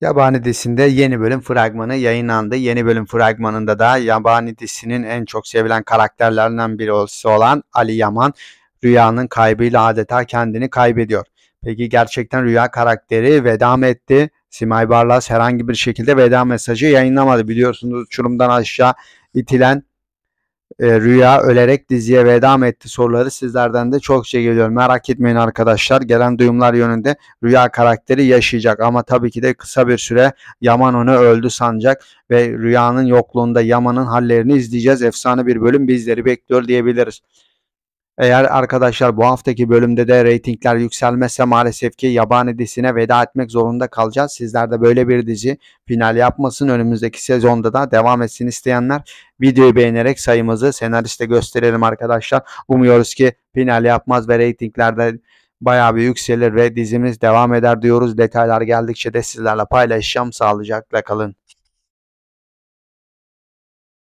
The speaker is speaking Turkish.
Yabani dizisinde yeni bölüm fragmanı yayınlandı. Yeni bölüm fragmanında da Yabani dizisinin en çok sevilen karakterlerinden birisi olan Ali Yaman rüyanın kaybıyla adeta kendini kaybediyor. Peki gerçekten rüya karakteri veda mı etti? Simay Barlas herhangi bir şekilde veda mesajı yayınlamadı. Biliyorsunuz uçurumdan aşağı itilen e, rüya ölerek diziye veda mı etti soruları sizlerden de çok şey geliyor. Merak etmeyin arkadaşlar gelen duyumlar yönünde Rüya karakteri yaşayacak ama tabii ki de kısa bir süre Yaman onu öldü sanacak ve Rüya'nın yokluğunda Yaman'ın hallerini izleyeceğiz. Efsane bir bölüm bizleri bekliyor diyebiliriz. Eğer arkadaşlar bu haftaki bölümde de reytingler yükselmezse maalesef ki yabani dizisine veda etmek zorunda kalacağız. Sizler de böyle bir dizi final yapmasın önümüzdeki sezonda da devam etsin isteyenler videoyu beğenerek sayımızı senariste gösterelim arkadaşlar. Umuyoruz ki final yapmaz ve reytinglerde bayağı bir yükselir ve dizimiz devam eder diyoruz. Detaylar geldikçe de sizlerle paylaşacağım. Sağlıcakla kalın.